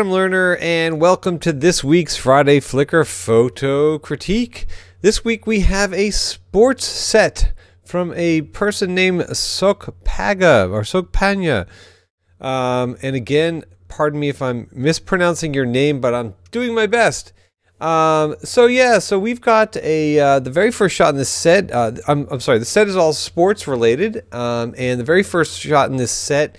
Adam Lerner, and welcome to this week's Friday Flickr Photo Critique. This week we have a sports set from a person named Sokpaga or Sokpanya. Um, and again, pardon me if I'm mispronouncing your name, but I'm doing my best. Um, so yeah, so we've got a uh, the very first shot in this set. Uh, I'm, I'm sorry, the set is all sports related, um, and the very first shot in this set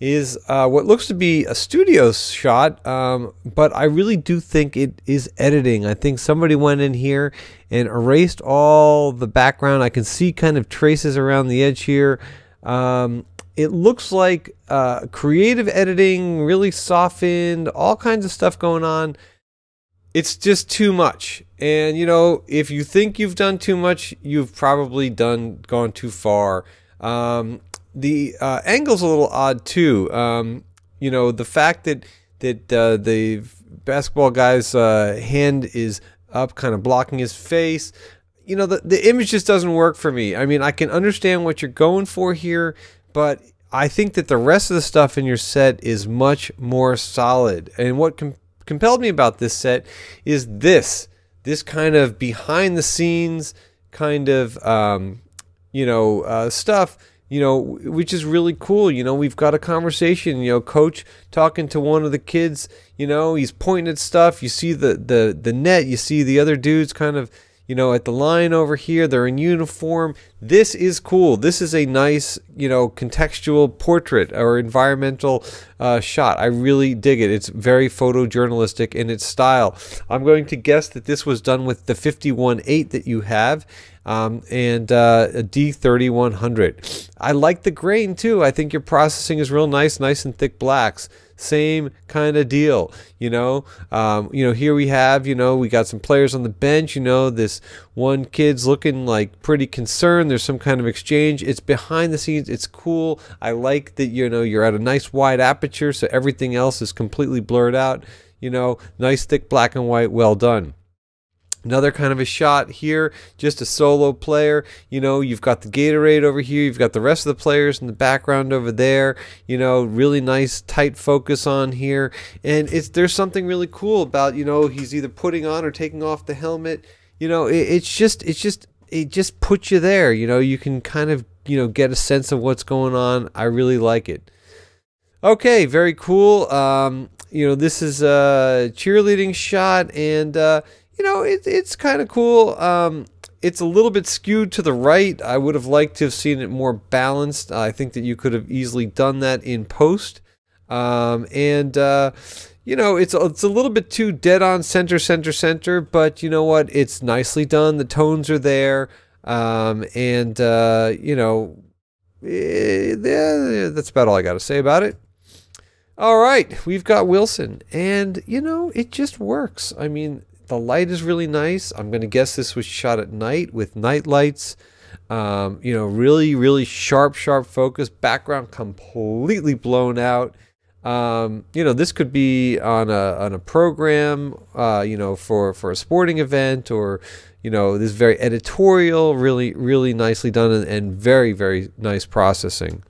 is uh, what looks to be a studio shot, um, but I really do think it is editing. I think somebody went in here and erased all the background. I can see kind of traces around the edge here. Um, it looks like uh, creative editing, really softened, all kinds of stuff going on. It's just too much. And, you know, if you think you've done too much, you've probably done gone too far. Um, the uh, angle's a little odd too. Um, you know, the fact that that uh, the basketball guy's uh, hand is up, kind of blocking his face. You know, the the image just doesn't work for me. I mean, I can understand what you're going for here, but I think that the rest of the stuff in your set is much more solid. And what com- compelled me about this set is this this kind of behind the scenes kind of um, you know uh, stuff you know, which is really cool. You know, we've got a conversation. You know, coach talking to one of the kids. You know, he's pointing at stuff. You see the the the net. You see the other dudes kind of you know, at the line over here, they're in uniform. This is cool. This is a nice, you know, contextual portrait or environmental uh, shot. I really dig it. It's very photojournalistic in its style. I'm going to guess that this was done with the 51.8 that you have. Um, and uh, a D3100. I like the grain too. I think your processing is real nice, nice and thick blacks. Same kind of deal, you know. Um, you know, here we have, you know, we got some players on the bench. You know, this one kid's looking like pretty concerned. There's some kind of exchange. It's behind the scenes. It's cool. I like that. You know, you're at a nice wide aperture, so everything else is completely blurred out. You know, nice thick black and white. Well done. Another kind of a shot here, just a solo player. You know, you've got the Gatorade over here, you've got the rest of the players in the background over there. You know, really nice tight focus on here, and it's there's something really cool about you know he's either putting on or taking off the helmet. You know, it, it's just it's just it just puts you there. You know, you can kind of you know get a sense of what's going on. I really like it. Okay, very cool. Um, you know, this is a cheerleading shot, and uh, you know, it, it's kind of cool. Um, it's a little bit skewed to the right. I would have liked to have seen it more balanced. I think that you could have easily done that in post. Um, and uh, you know, it's it's a little bit too dead on center, center, center. But you know what? It's nicely done. The tones are there, um, and uh, you know, it, eh, yeah, that's about all I got to say about it. All right, we've got Wilson, and you know, it just works. I mean, the light is really nice. I'm going to guess this was shot at night with night lights. Um, you know, really, really sharp, sharp focus. Background completely blown out. Um, you know, this could be on a on a program. Uh, you know, for for a sporting event or you know, this very editorial. Really, really nicely done and, and very, very nice processing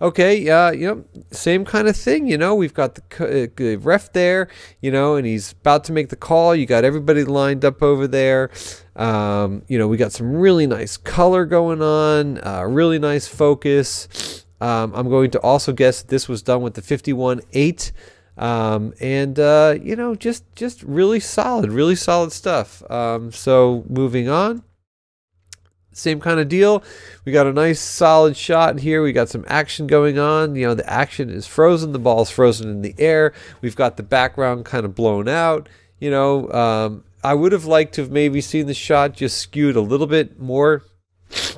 okay, uh, you know, same kind of thing. You know, we've got the, uh, ref there, you know, and he's about to make the call. You got everybody lined up over there. Um, you know, we got some really nice color going on, uh, really nice focus. Um, I'm going to also guess this was done with the 51 8. Um, and uh, you know, just just really solid, really solid stuff. Um, so moving on, same kind of deal. We got a nice solid shot here. We got some action going on. You know, the action is frozen. The ball's frozen in the air. We've got the background kind of blown out. You know, um, I would have liked to have maybe seen the shot just skewed a little bit more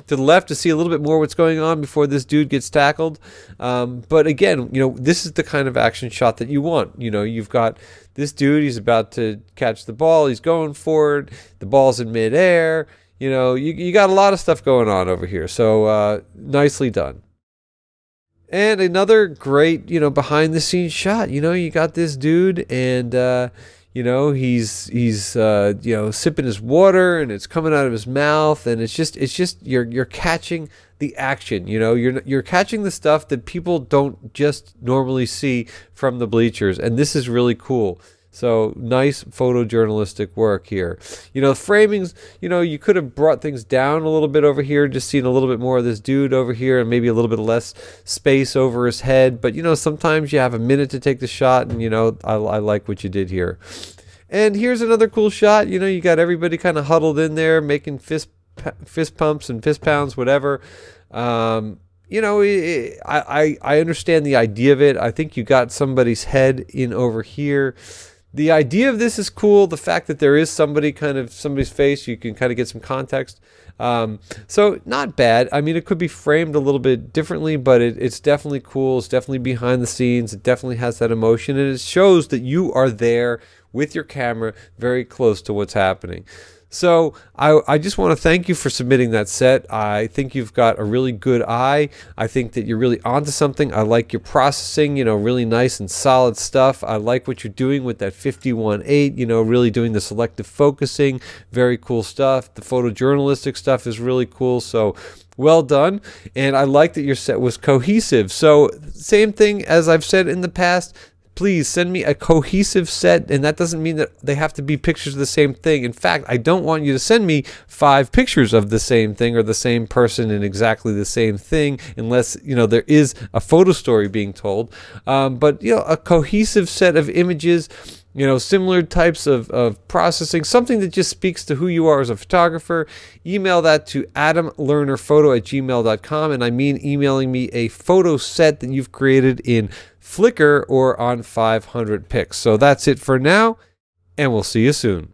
to the left to see a little bit more what's going on before this dude gets tackled. Um, but again, you know, this is the kind of action shot that you want. You know, you've got this dude, he's about to catch the ball, he's going for it, the ball's in midair you know, you, you got a lot of stuff going on over here. So uh, nicely done. And another great, you know, behind the scenes shot. You know, you got this dude and uh, you know, he's he's uh, you know, sipping his water and it's coming out of his mouth and it's just it's just you're you're catching the action, you know. You're you're catching the stuff that people don't just normally see from the bleachers and this is really cool. So nice photojournalistic work here. You know, framings, you know, you could have brought things down a little bit over here, just seen a little bit more of this dude over here and maybe a little bit less space over his head. But, you know, sometimes you have a minute to take the shot and, you know, I, I like what you did here. And here's another cool shot. You know, you got everybody kind of huddled in there making fist fist pumps and fist pounds, whatever. Um, you know, it, I, I understand the idea of it. I think you got somebody's head in over here the idea of this is cool. The fact that there is somebody kind of somebody's face, you can kind of get some context. Um, so not bad. I mean, it could be framed a little bit differently, but it, it's definitely cool. It's definitely behind the scenes. It definitely has that emotion, and it shows that you are there with your camera, very close to what's happening. So I, I just want to thank you for submitting that set. I think you've got a really good eye. I think that you're really onto something. I like your processing, you know, really nice and solid stuff. I like what you're doing with that 51.8, you know, really doing the selective focusing, very cool stuff. The photojournalistic stuff is really cool. So well done. And I like that your set was cohesive. So same thing as I've said in the past, please send me a cohesive set. And that doesn't mean that they have to be pictures of the same thing. In fact, I don't want you to send me five pictures of the same thing or the same person in exactly the same thing, unless you know there is a photo story being told. Um, but you know, a cohesive set of images. You know, similar types of, of processing, something that just speaks to who you are as a photographer. Email that to adamlearnerphoto at gmail.com. And I mean emailing me a photo set that you've created in Flickr, or on 500 Picks. So that's it for now, and we'll see you soon.